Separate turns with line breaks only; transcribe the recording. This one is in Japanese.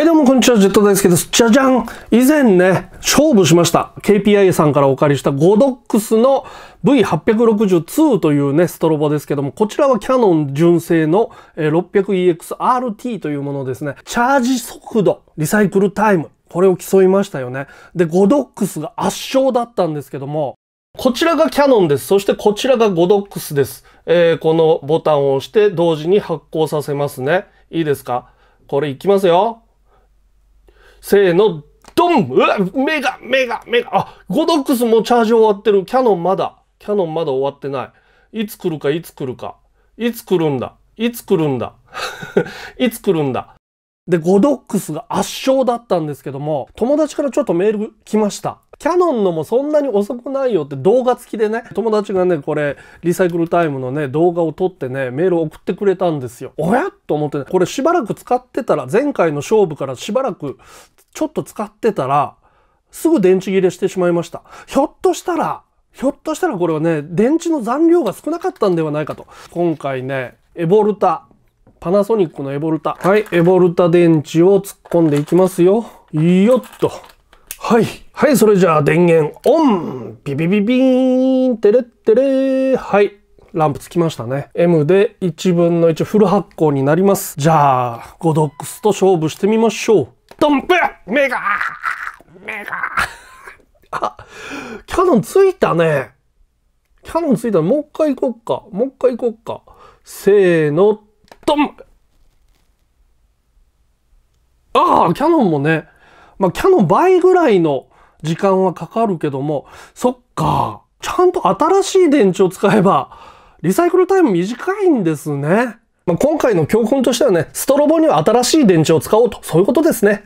はいどうもこんにちは、ジェット大好きです。じゃじゃん以前ね、勝負しました。KPI さんからお借りした 5DOX の V862 というね、ストロボですけども、こちらはキャノン純正の 600EXRT というものですね。チャージ速度、リサイクルタイム、これを競いましたよね。で、5DOX が圧勝だったんですけども、こちらがキャノンです。そしてこちらが 5DOX です。えー、このボタンを押して同時に発行させますね。いいですかこれいきますよ。せーの、ドンうわメガメガメガあ、ゴドックスもチャージ終わってる。キャノンまだ。キャノンまだ終わってない。いつ来るか、いつ来るか。いつ来るんだいつ来るんだ いつ来るんだで、ゴドックスが圧勝だったんですけども、友達からちょっとメール来ました。キャノンのもそんなに遅くないよって動画付きでね、友達がね、これ、リサイクルタイムのね、動画を撮ってね、メールを送ってくれたんですよ。おやと思ってね、これしばらく使ってたら、前回の勝負からしばらく、ちょっと使ってたら、すぐ電池切れしてしまいました。ひょっとしたら、ひょっとしたらこれはね、電池の残量が少なかったんではないかと。今回ね、エボルタパナソニックのエボルタ。はい、エボルタ電池を突っ込んでいきますよ。よっと。はい。はい、それじゃあ電源オンビビビビーンテレッテレーはい。ランプつきましたね。M で1分の1フル発光になります。じゃあ、ゴドックスと勝負してみましょう。ドンプメガメガあ、キャノンついたね。キャノンついたもう一回行こっか。もう一回行こっか。せーの。と、ああ、キャノンもね、まあ、キャノン倍ぐらいの時間はかかるけども、そっか、ちゃんと新しい電池を使えば、リサイクルタイム短いんですね。まあ、今回の教訓としてはね、ストロボには新しい電池を使おうと、そういうことですね。